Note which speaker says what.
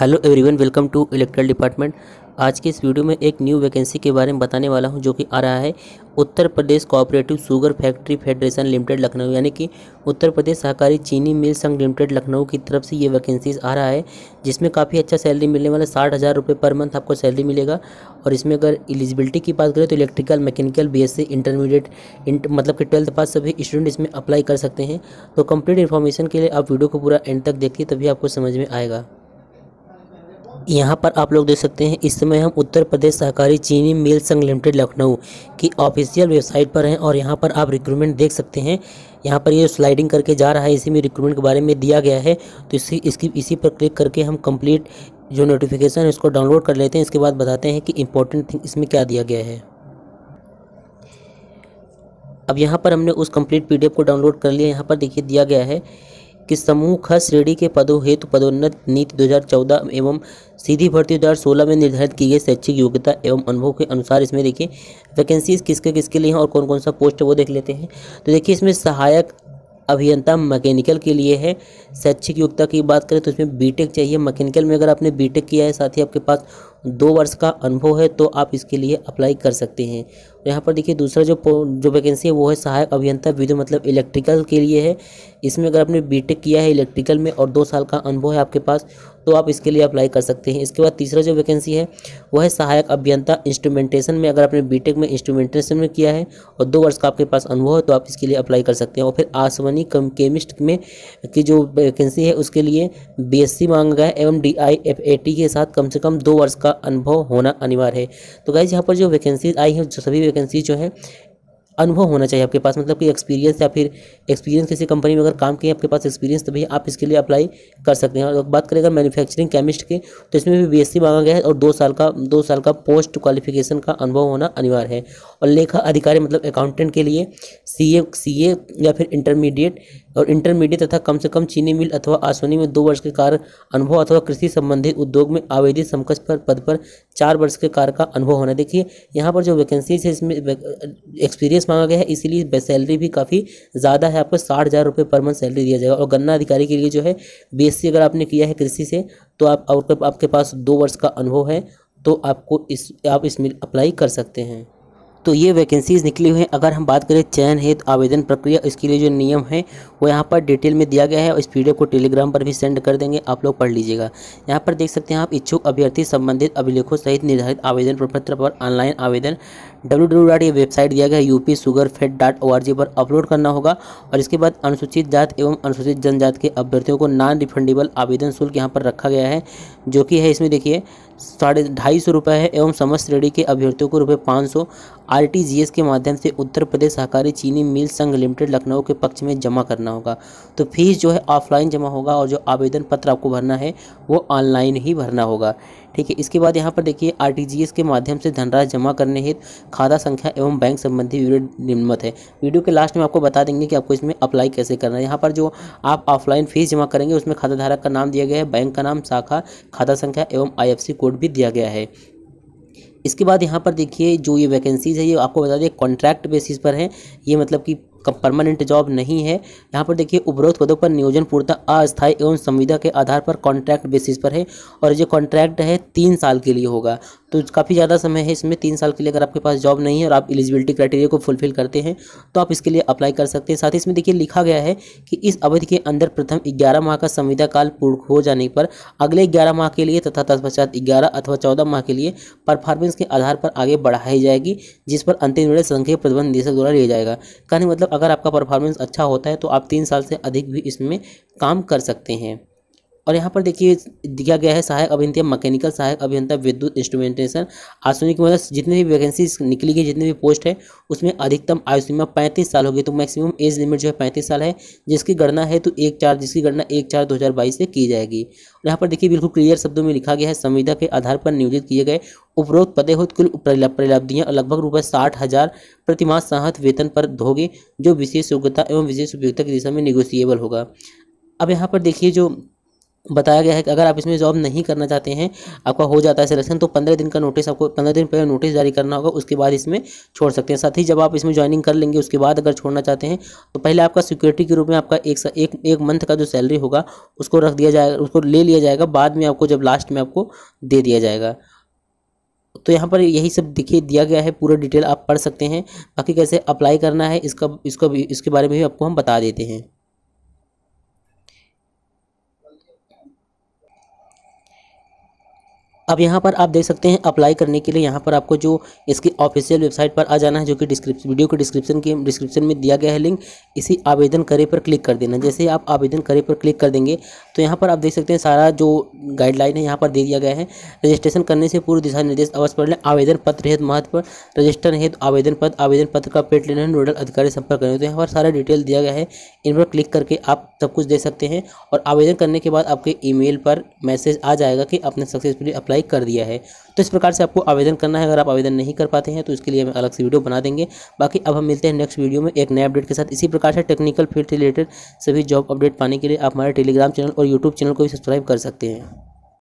Speaker 1: hello everyone welcome to electrical department आज के इस वीडियो में एक न्यू वैकेंसी के बारे में बताने वाला हूं जो कि आ रहा है Uttar Pradesh Cooperative Sugar Factory Federation Limited Lucknow यानी कि उत्तर प्रदेश सहकारी चीनी मिल संघ लिमिटेड लखनऊ की तरफ से ये वैकेंसीज आ रहा है जिसमें काफ़ी अच्छा सैलरी मिलने वाला साठ हज़ार रुपये पर मंथ आपको सैलरी मिलेगा और इसमें अगर एलिजिबिलिटी की बात करें तो इलेक्ट्रिकल मैकेनिकल बी इंटरमीडिएट मतलब कि ट्वेल्थ पास सभी स्टूडेंट इसमें अप्लाई कर सकते हैं तो कम्प्लीट इन्फॉर्मेशन के लिए आप वीडियो को पूरा एंड तक देखिए तभी आपको समझ में आएगा यहाँ पर आप लोग देख सकते हैं इस समय हम उत्तर प्रदेश सहकारी चीनी मिल संघ लिमिटेड लखनऊ की ऑफिशियल वेबसाइट पर हैं और यहाँ पर आप रिक्रूटमेंट देख सकते हैं यहाँ पर ये यह स्लाइडिंग करके जा रहा है इसी में रिक्रूटमेंट के बारे में दिया गया है तो इसी इसकी इसी पर क्लिक करके हम कंप्लीट जो नोटिफिकेशन है उसको डाउनलोड कर लेते हैं इसके बाद बताते हैं कि इम्पोर्टेंट थिंग इसमें क्या दिया गया है अब यहाँ पर हमने उस कम्प्लीट पी को डाउनलोड कर लिया यहाँ पर देखिए दिया गया है कि समूह ख श्रेणी के पदों हेतु पदोन्नत नीति 2014 एवं सीधी भर्ती 2016 में निर्धारित की गई शैक्षिक योग्यता एवं अनुभव के अनुसार इसमें देखिए वैकेंसीज किसके किसके लिए हैं और कौन कौन सा पोस्ट है वो देख लेते हैं तो देखिए इसमें सहायक अभियंता मैकेनिकल के लिए है शैक्षिक योग्यता की बात करें तो इसमें बीटेक चाहिए मैकेनिकल में अगर आपने बीटेक किया है साथ ही आपके पास दो वर्ष का अनुभव है तो आप इसके लिए अप्लाई कर सकते हैं यहाँ पर देखिए दूसरा जो जो वैकेंसी है वो है सहायक अभियंता विद्युत मतलब इलेक्ट्रिकल के लिए है इसमें अगर आपने बीटेक किया है इलेक्ट्रिकल में और दो साल का अनुभव है आपके पास तो आप इसके लिए अप्लाई कर सकते हैं इसके बाद तीसरा जो वैकेंसी है वह है सहायक अभियंता इंस्ट्रूमेंटेशन में अगर आपने बीटेक में इंस्ट्रूमेंटेशन में किया है और दो वर्ष का आपके पास अनुभव है तो आप इसके लिए अप्लाई कर सकते हैं और फिर आसवनी कम केमिस्ट में की जो वैकेंसी है उसके लिए बी मांगा गया है एवं डी के साथ कम से कम दो वर्ष का अनुभव होना अनिवार्य है तो गाइज यहाँ पर जो वैकेंसी आई है जो सभी वैकेंसी जो है अनुभव होना चाहिए आपके पास मतलब कि एक्सपीरियंस या फिर एक्सपीरियंस किसी कंपनी में अगर काम किए आपके पास एक्सपीरियंस तभी आप इसके लिए अप्लाई कर सकते हैं और बात करें अगर मैन्युफैक्चरिंग केमिस्ट की तो इसमें भी बीएससी मांगा गया है और दो साल का दो साल का पोस्ट क्वालिफिकेशन का अनुभव होना अनिवार्य है और लेखा अधिकारी मतलब अकाउंटेंट के लिए सी ए या फिर इंटरमीडिएट और इंटरमीडिएट तथा कम से कम चीनी मिल अथवा आसोनी में दो वर्ष के कार्य अनुभव अथवा कृषि संबंधी उद्योग में आवेदित समकक्ष पर पद पर चार वर्ष के कार्य का अनुभव होना देखिए यहाँ पर जो वैकेंसीज है इसमें एक्सपीरियंस मांगा गया है इसीलिए सैलरी भी काफ़ी ज़्यादा है आपको साठ हज़ार रुपये पर मंथ सैलरी दिया जाएगा और गन्ना अधिकारी के लिए जो है बी अगर आपने किया है कृषि से तो आप आपके पास दो वर्ष का अनुभव है तो आपको इस आप इसमें अप्लाई कर सकते हैं तो ये वैकेंसीज़ निकली हुई हैं अगर हम बात करें चयन हेतु आवेदन प्रक्रिया इसके लिए जो नियम है वो यहाँ पर डिटेल में दिया गया है और इस वीडियो को टेलीग्राम पर भी सेंड कर देंगे आप लोग पढ़ लीजिएगा यहाँ पर देख सकते हैं आप इच्छुक अभ्यर्थी संबंधित अभिलेखों सहित निर्धारित आवेदन प्रपत्र पर ऑनलाइन आवेदन डब्ल्यू डब्ल्यू डॉट ये वेबसाइट दिया गया है UP sugar fed dot O R G पर अपलोड करना होगा और इसके बाद अनुसूचित जात एवं अनुसूचित जनजाति के अभ्यर्थियों को नॉन रिफंडेबल आवेदन शुल्क यहाँ पर रखा गया है जो कि है इसमें देखिए साढ़े ढाई सौ रुपये है एवं समस्त श्रेणी के अभ्यर्थियों को रुपये पाँच सौ आर के माध्यम से उत्तर प्रदेश सहकारी चीनी मिल संघ लिमिटेड लखनऊ के पक्ष में जमा करना होगा तो फीस जो है ऑफलाइन जमा होगा और जो आवेदन पत्र आपको भरना है वो ऑनलाइन ही भरना होगा ठीक है इसके बाद यहाँ पर देखिए आर के माध्यम से धनराशि जमा करने हेतु खाता संख्या एवं बैंक संबंधी वीडियो निम्नमत है वीडियो के लास्ट में आपको बता देंगे कि आपको इसमें अप्लाई कैसे करना है यहाँ पर जो आप ऑफलाइन फीस जमा करेंगे उसमें खाता धारक का नाम दिया गया है बैंक का नाम शाखा खाता संख्या एवं आई कोड भी दिया गया है इसके बाद यहाँ पर देखिए जो ये वैकेंसीज है ये आपको बता दें कॉन्ट्रैक्ट बेसिस पर है ये मतलब कि परमानेंट जॉब नहीं है यहाँ पर देखिए उपरोक्त पदों पर नियोजन पूर्णतः अस्थायी एवं संविदा के आधार पर कॉन्ट्रैक्ट बेसिस पर है और जो कॉन्ट्रैक्ट है तीन साल के लिए होगा तो काफ़ी ज़्यादा समय है इसमें तीन साल के लिए अगर आपके पास जॉब नहीं है और आप एलिजिबिलिटी क्राइटेरिया को फुलफिल करते हैं तो आप इसके लिए अप्लाई कर सकते हैं साथ ही इसमें देखिए लिखा गया है कि इस अवधि के अंदर प्रथम ग्यारह माह का संविदा काल पूर्ण हो जाने पर अगले ग्यारह माह के लिए तथा तत्पश्चात ग्यारह अथवा चौदह माह के लिए परफॉर्मेंस के आधार पर आगे बढ़ाई जाएगी जिस पर अंतिम निर्णय संघीय प्रबंध निदेशक द्वारा लिया जाएगा कहने मतलब अगर आपका परफॉर्मेंस अच्छा होता है तो आप तीन साल से अधिक भी इसमें काम कर सकते हैं और यहाँ पर देखिए दिया गया है सहायक अभियंता मैकेनिकल सहायक अभियंता विद्युत इंस्ट्रूमेंटेशन आयु की मतलब जितनी भी वैकेंसी निकली गई जितनी भी पोस्ट है उसमें अधिकतम आयु सीमा पैंतीस साल होगी तो मैक्सिमम एज लिमिट जो है पैंतीस साल है जिसकी गणना है तो एक चार जिसकी गणना एक चार दो हज़ार बाईस से की जाएगी और यहाँ पर देखिए बिल्कुल क्लियर शब्दों में लिखा गया है संविधा के आधार पर नियोजित किए गए उपरोक्त पदे हो कुल प्रलब्धियाँ लगभग रुपये साठ हज़ार प्रतिमाह साहत वेतन पर होगी जो विशेष योग्यता एवं विशेष उपयोगिता की दिशा में निगोसिएबल होगा अब यहाँ पर देखिए जो बताया गया है कि अगर आप इसमें जॉब नहीं करना चाहते हैं आपका हो जाता है सिलेक्शन तो पंद्रह दिन का नोटिस आपको पंद्रह दिन पहले नोटिस जारी करना होगा उसके बाद इसमें छोड़ सकते हैं साथ ही जब आप इसमें ज्वाइनिंग कर लेंगे उसके बाद अगर छोड़ना चाहते हैं तो पहले आपका सिक्योरिटी के रूप में आपका एक एक, एक मंथ का जो सैलरी होगा उसको रख दिया जाएगा उसको ले लिया जाएगा बाद में आपको जब लास्ट में आपको दे दिया जाएगा तो यहाँ पर यही सब दिखे दिया गया है पूरा डिटेल आप पढ़ सकते हैं बाकी कैसे अप्लाई करना है इसका इसका इसके बारे में भी आपको हम बता देते हैं अब यहाँ पर आप देख सकते हैं अप्लाई करने के लिए यहाँ पर आपको जो इसकी ऑफिशियल वेबसाइट पर आ जाना है जो कि डिस्क्रिप्शन वीडियो के डिस्क्रिप्शन के डिस्क्रिप्शन में दिया गया है लिंक इसी आवेदन करे पर क्लिक कर देना जैसे आप आवेदन करे पर क्लिक कर देंगे तो यहाँ पर आप देख सकते हैं सारा जो गाइडलाइन है यहाँ पर दे दिया गया है रजिस्ट्रेशन करने से पूर्व दिशा निर्देश अवश्य पढ़ लें आवेदन पत्र हेतु महत्व पर रजिस्टर हेतु आवेदन पत्र आवेदन पत्र का पेट लेना नोडल अधिकारी संपर्क करें तो यहाँ पर सारा डिटेल दिया गया है इन पर क्लिक करके आप सब कुछ दे सकते हैं और आवेदन करने के बाद आपके ई पर मैसेज आ जाएगा कि आपने सक्सेसफुली अप्लाई अप्लाई कर दिया है तो इस प्रकार से आपको आवेदन करना है अगर आप आवेदन नहीं कर पाते हैं तो इसके लिए हम अलग से वीडियो बना देंगे बाकी अब हम मिलते हैं नेक्स्ट वीडियो में एक नए अपडेट के साथ इसी प्रकार से टेक्निकल फील्ड रिलेटेड सभी जॉब अपडेट पाने के लिए आप हमारे टेलीग्राम चैनल और यूट्यूब चैनल को भी सब्सक्राइब कर सकते हैं